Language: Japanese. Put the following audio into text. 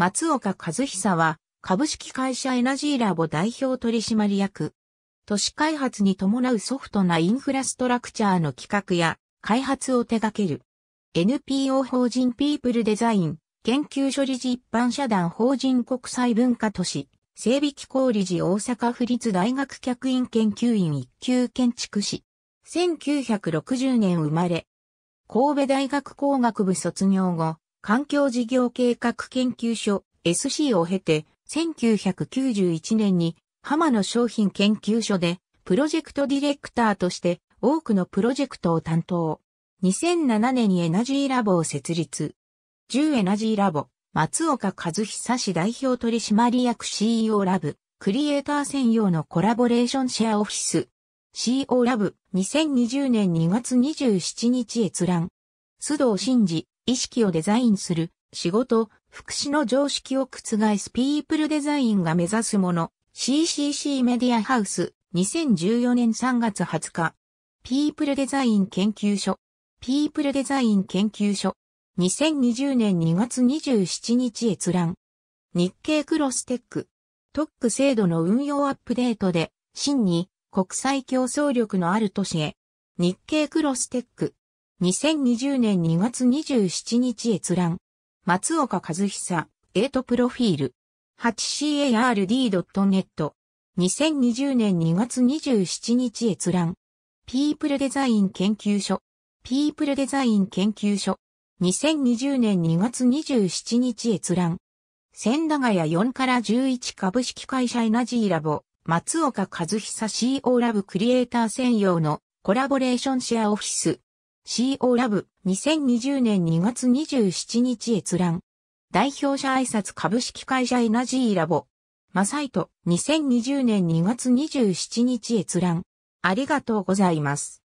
松岡和久は、株式会社エナジーラボ代表取締役。都市開発に伴うソフトなインフラストラクチャーの企画や開発を手掛ける。NPO 法人ピープルデザイン研究所理事一般社団法人国際文化都市整備機構理事大阪府立大学客員研究員一級建築士。1960年生まれ。神戸大学工学部卒業後、環境事業計画研究所 SC を経て、1991年に浜野商品研究所でプロジェクトディレクターとして多くのプロジェクトを担当。2007年にエナジーラボを設立。10エナジーラボ、松岡和久氏代表取締役 CEO ラブ、クリエイター専用のコラボレーションシェアオフィス。CO ラブ、2020年2月27日閲覧。須藤真治、意識をデザインする、仕事、福祉の常識を覆すピープルデザインが目指すもの、CCC メディアハウス、2014年3月20日。ピープルデザイン研究所。ピープルデザイン研究所。2020年2月27日閲覧。日経クロステック。特区制度の運用アップデートで、真に国際競争力のある都市へ。日経クロステック。2020年2月27日閲覧。松岡和久、エイトプロフィール。8card.net。2020年2月27日閲覧。ピープルデザイン研究所。ピープルデザイン研究所。2020年2月27日閲覧。千駄ヶ谷4から11株式会社エナジーラボ。松岡和久 CO ラブクリエイター専用のコラボレーションシェアオフィス。CO ラブ2020年2月27日閲覧。代表者挨拶株式会社エナジーラボ。マサイト2020年2月27日閲覧。ありがとうございます。